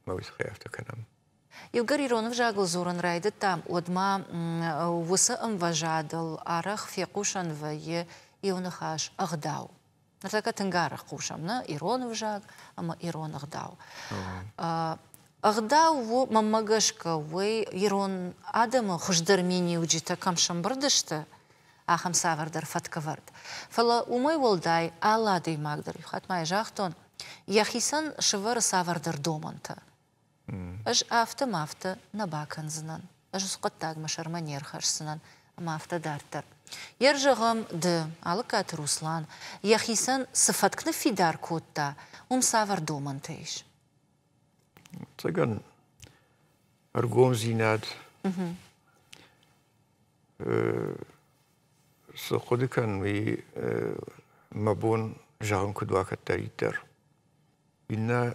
مویز خیفته کنم Евгар Иронов жағы райды там одма осы ымва жадыл арах феқушан вайы еуны хаш ағдау. Нардака тынгарах қушамны Иронов жаг, ама Ирон ағдау. Ағдау Ирон адамы хұждармени уджита камшам ахам савардар фаткавард. Фала умой волдай алады магдар хатмай жахтон. Яхисан шывар савардар доманта. Аж афты мафты набаканзынан. Аж сқыттаг машарма нерхашсынан мафта дарттар. Ер жығым ды, алыкат Руслан, яхисан сыфаткны фидар кодта, ум савар доманта иш. Цаган, аргон зинад, så det kan vi mabon jargon kudwaka tariter. Inna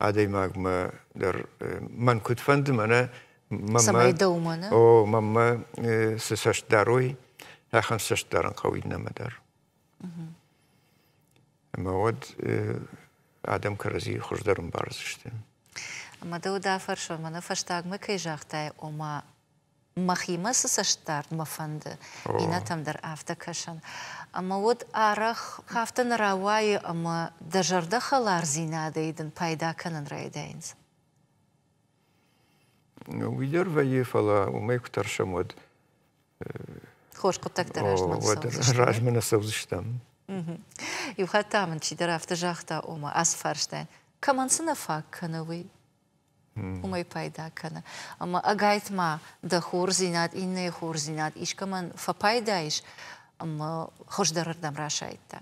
عادي ماغما در اه، من كنت فند منا مما سمعي دومنا او مما اه، سسش داروي اخن سش دارن قوي نما دار اما ود اه، آدم کرزی خوش درم بارزشتم اما دو دا فرشو منا فشتاغ مكي جاغتاي اما махима сысаштар мафанды ина тамдар афта кашан ама вот арах хафтан рауай ама дажарда халар зина дейдин пайда канан райдайнс уйдер ваефала умай кутаршамод э, хош кутактар ражмана савзыштам юхатамын чидар авта жахта ома асфарштайн камансына фак канавы, умай пайда кана ама агайтма да хорзинад инне хорзинад ишкаман фапайдаиш ама хошдарардам рашайтта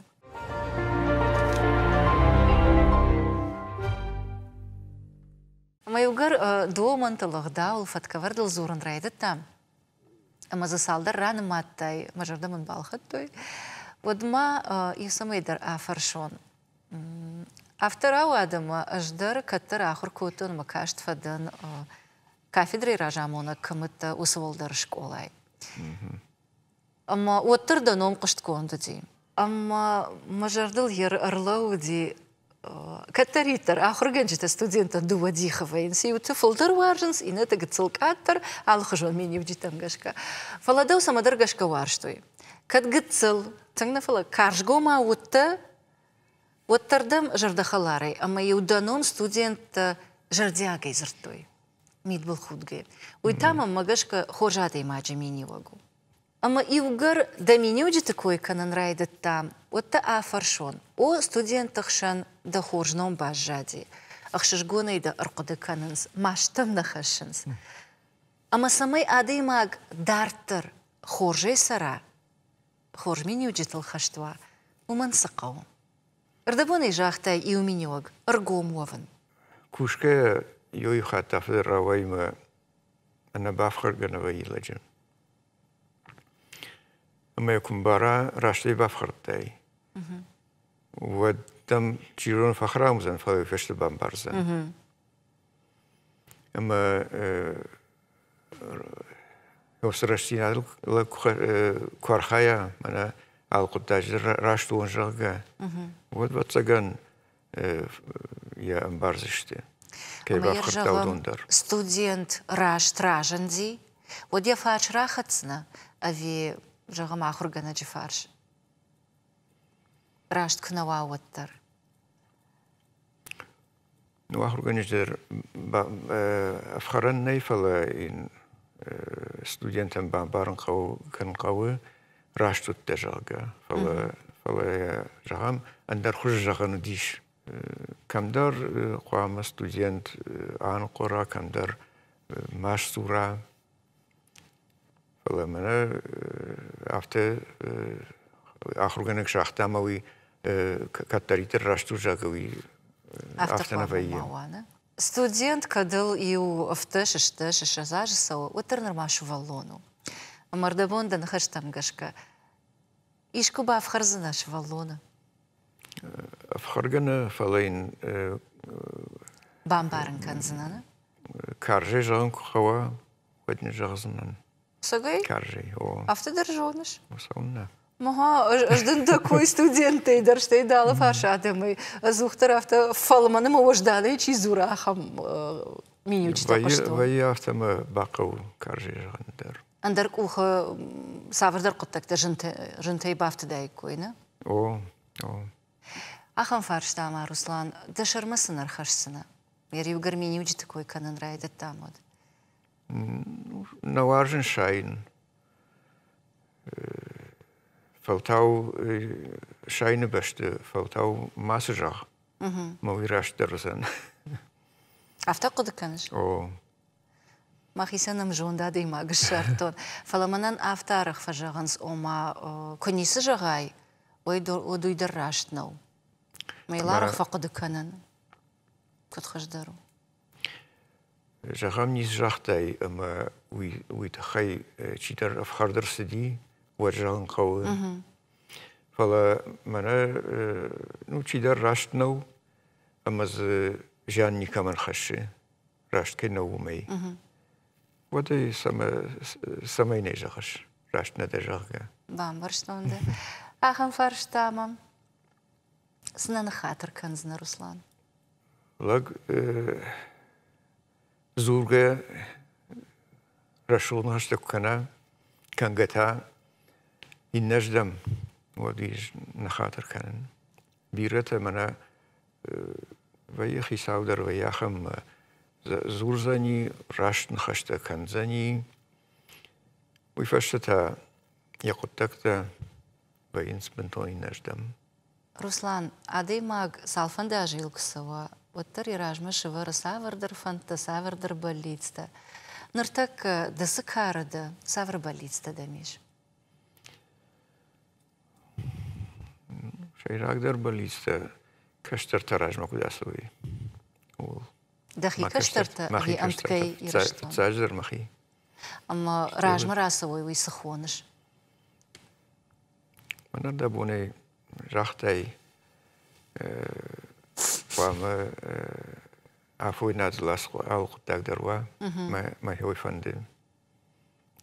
Майугар домантылығда ол фаткавардыл зурын райдытта. Мазасалдар раны маттай, мажардамын балхат той. Водма исамайдар афаршон. Автор ау адымы ұждыр кәттір ақыр көтін мұкашт фадын кафедры ражамуны кымытты осы болдыр школай. Ама оттырды ном қышт конды дейм. Ама мажардыл ер ырлау дей Катариттар, ахыргенжіті студента дуа дихова, инсі юті фылдыр варжынс, инеті гіцілк аттар, алқы жон мен вжитан гашка. Фаладау самадар гашка варштуй. Кат гіціл, тыңны фала, каржгома утты, Оттардым жардахаларай, мы уданом студент э, жардиагай зыртой. Мид был худгай. Уйтама магашка хоржатай маджа мы Ама угар да уже такой райдет там, а фаршон, О студентахшан да хоржном бажади. гонай да аркады кананс, маштам нахашынс. Ама самай адай маг дартыр, сара. Хорж уже талхаштва. Уман сақауым. ردبوني جاختا يومينيوغ رقوم وفن كوشكا يوي خاطا في الروايمة أنا بافخر قنوي لجن أما يكون برا راشتي بافخر تاي ودم تجيرون فخرام زن فاوي فشت بامبارزن أما يوصرشتين على كورخايا أنا راشتو вот ватсаган э, э, я барзышты кейбаф хыртаудундар студент раш тражанди вот я фарш рахатсна ави жағам ахургана фарш. рашт кнауауаттар ну ахурганиждер э, афхаран нейфала ин студентам барын қау кын қауы раш тұтты фала жаған андар хұж жағаны дейш. Камдар қуама студент ан қора, камдар маш сура. Фаламана авты ахруганек шахтамауи каттаритер рашту жағауи автонавайы. Студент кадыл иу автыш, іштыш, ішазажысауы, өттірнір машу валлону. Мардабондан хаштамгашка. Мардабондан Ишку ба афхарзы наш Афхаргана Фалайн. Э, Бамбарын канзынаны? Каржи жағын кухава, өтіне жағызынан. Сагай? Каржи, о. Автодар жоныш? Сауна. Маха, ждын такой студент тейдер, Мы фашадымы. Э, зухтар авто фалманы можданы, чизура ахам э, минючта пашту. Вайы автомы бакау, каржи жағындар. Андар ухо савырдар куттакта жынтай бафты дай койны. О, о. Ахан фарштама, Руслан, дашармасын архашсына. Ярив гармини уджиты койканын райдат тамод. Наважын шайн. Фалтау шайны башты, фалтау масыжах. Мовираш дарзан. Афта кудыканыш? О махисанам жондадай магыш шартон фаламанан автарах фажаганс ома э, көнесі жағай одуйдар раштнау майларах фақыдыканан көтхаждару жағам низ жақтай ыма уйтахай э, читар афхардар сиди жағын қауы фала мана э, ну чидар раштнау амаз жанникамар хаши рашткей наумей Води саме самейний жахаш. Рашне де жахга. Бам барштонде. Ахам фарштамам. Снан хатыр канзна Руслан. Лаг зурга рашулна штукана кангата иннаждам. وديش نخاطر كان بيرتا منا ويخي ساودر وياخم zúrzení, rášten hašte kanzení. Můj fešte jako takte ve inspentoní neždem. Руслан, а дей маг салфанда жилксова, вот тари ражмы шивар савардар фанта савардар болицта. Нар так да савар болицта да миш. Шайрак дар болицта, каштар та ражма куда сови. دقیقه شترته هی امتکی یرشتون تاجر مخی اما راج مراسوی وی سخونش من ارده بونه رخته وامه عفوی نازلاس او قدق دروا ما هیوی فنده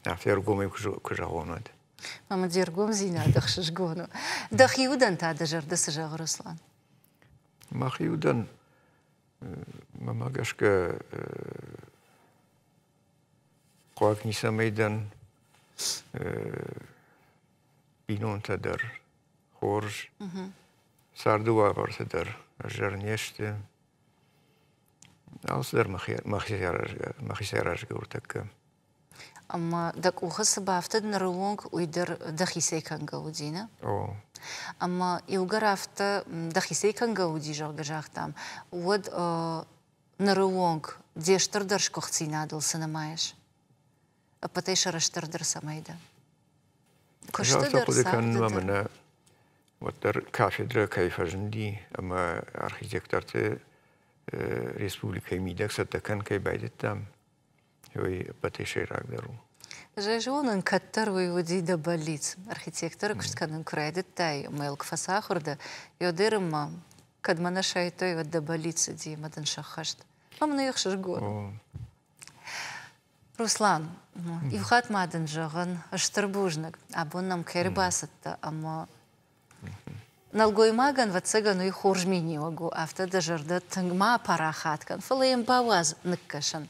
افتیر گومی کجا غوند ماما دیر گوم زینا دخشش گونو دخیودن تا دجر دس جاغ رسلان ما خیودن mamagaška Koak Nisa Meydan Binon Tadar Horj Sarduva var Tadar Jarnješte Alsadar Mahisaraj Gaurtaka أما دك وخص بعفتد نروونك ويدر دخي سيكان قودينا. أوه. Ама илгар афта дахисей канга уди жолга жахтам. Вот нарылонг дештырдыр А сынымайыш. Апатай шараштырдыр самайда. Кыштыдыр вот Воттар кафедра кайфажынди, ама архитекторты э, республика мидек саттакан кайбайдеттам. Ой, апатай шайрак дару. Жайжуонын каттар уйвудида болиц. Архитектор күштканын күрайдыттай, мэлк фасахурда, йодырыма, кадмана шайтой вот да болица димадан шахашт. Мамна их шыргон. Руслан, ивхат мадын жагын, аштырбужник, абон нам кэрбасатта, ама... Налгоймаган ватсыган уй хоржмини огу, жырды тыңма парахаткан, фылайым бауаз ныккашын. Руслан,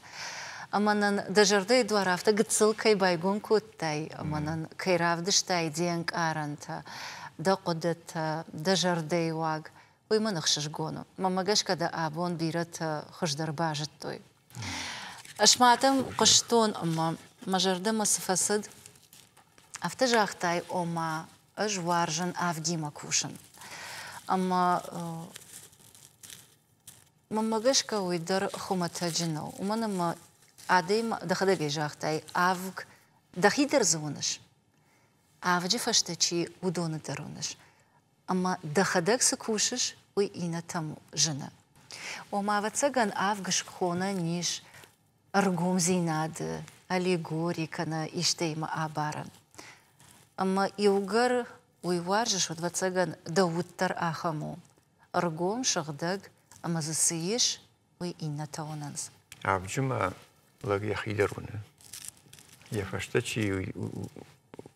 аманан дажарды дуарафта гыцыл кайбайгун куттай аманан кайравдыштай денг аранта да кодата э, дажарды уаг уйман ахшишгону мамагашка да абон бират э, хышдарбажит той ашматам кыштон ама мажарда масфасыд афта жахтай ома ыж варжын авгима кушын ама э, мамагашка уйдар хумата жинау уманама адем дахада бежахтай авг дахидер зоныш. Авджи фаштачи удона тароныш. Ама дахадак сакушыш уй ина таму жына. Омавацаган авгыш хона ниш ргум зинады, аллегорикана иштейма абаран. Ама иугар уйваржыш вацаган дауттар ахаму. Ргум шагдаг амазысыеш уй ина таонанс. Абджима لەگ یەخی دەروونە یەفەشتە چی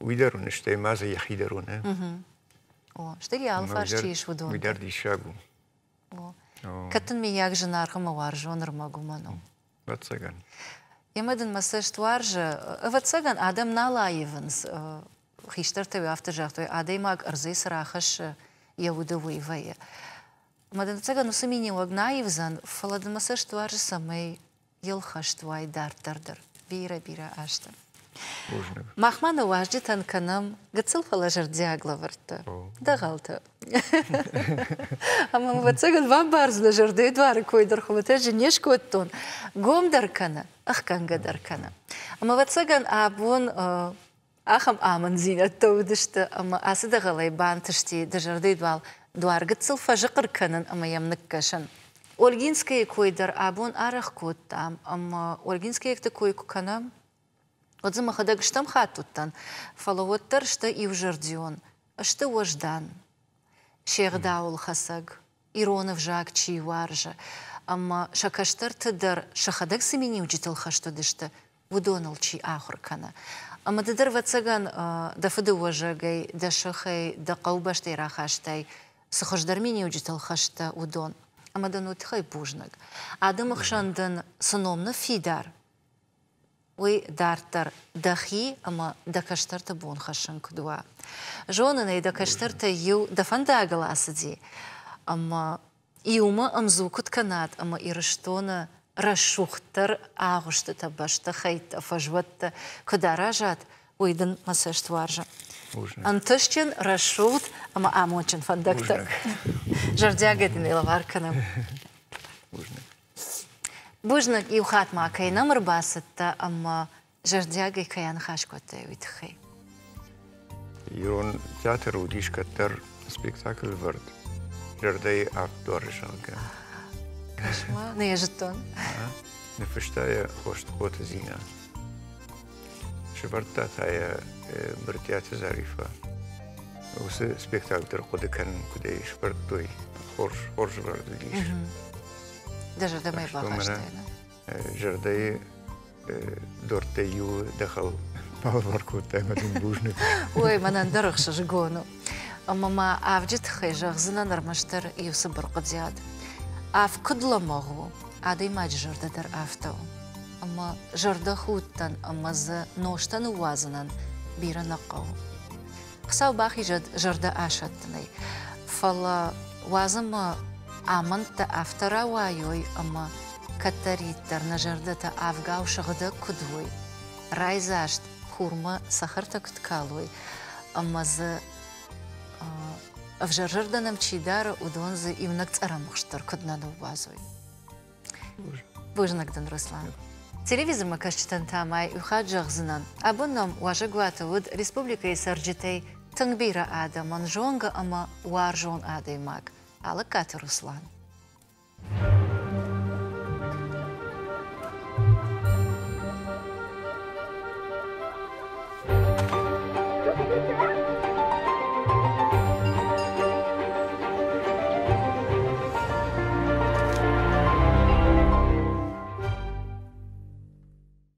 وی دەروون شتەی مازە یەخی دەروونە شتێکی ئاڵفاش وی دەردی شابوو کەتنمی یاک ژنارخەمە وارژۆ نرمەگومەنەوە بەچەگەن. ئێمەدن مەسەشتوارژە ئەوە چەگەن ئادەم ناڵایڤنس خیشتر ئافتەژاتۆی ئادەی ئەرزەی سراخەش یەودەوەی ڤەیە. مەدەن نایڤزان سەمەی ел хаштуай дартардыр. Бейра-бейра ашты. Махмана важды танканам гыцыл фалажыр диаглавыртты. Дағалты. Ама мывацагын вам барзла жырды двары койдыр хумыта жинеш көттон. Гом даркана, ахканга даркана. Ама вацаган абун э, ахам амын зинатта удышты. Ама асы дағалай бантышты дажырды двал. Дуар гыцыл фажы қырканын ама ямнық кашын. Ольгинские койдар абун арах коттам, ам Ольгинские як такой кукана. Вот зима хадаг штам хатуттан. Фалавоттар шта и А что уждан? Шердаул хасаг, иронов жак чи варжа. Ам шакаштар тыдар шахадак семени учитал хашто дышта. Вудонал чий ахур Ама дыдар вацаган да фыды да шахай, да қаубаштай рахаштай. Сухаждармини учитал хашта удон амаданутхай бужныг. Адым ықшандын сыномны фидар. Уй дартар дахи ама дакаштарта бун хашын кудуа. Жоныны дакаштарта ю дафандагала Ама иума амзукут канат, ама ирыштона рашухтар ағышты табашты хайт, фажватта кадара жат уйдын массаж туаржы. Антышчен рашут, ама амочен фандактак. Жардягадын илаварканым. Бужнак и ухат макай намыр басытта, ама жардягай каян хашкотай уйтхай. Йон театр удишкаттар спектакль вард. Жердай акторышанка. Кошма, не ежетон. Не фыштая, хошт кота зина шыбартта тая бір театр зарифа. Осы спектакльдер құды кәнін күдей шыбарттой хор жыбарды дейш. Да жырдамай бағаштайна. Жырдайы дортай юы дахал палварку таймадын бужны. Ой, манан дарықшы жыгону. Мама авжит хай жағзына нармаштар юсы бұрқы дияды. Ав күдлі мағу, ады имаджырдадар автау ама жырды құттан амазы ноштан уазынан бирана кау. бақи бахи жырды ашаттыны. Фала уазымы аманта афтара уайой ама катариттарна та авгау шығыды күдвой. Райзашт хурма сахарта күткалой. Амазы в жырданым чейдары удонзы имнак царамыштыр күднану уазой. Боже. Руслан телевизорма кашчытын тамай ухад жағзынан абынном важа гуатавуд республикай саржитей тыңбира ада манжонга ама уаржон адаймак қаты руслан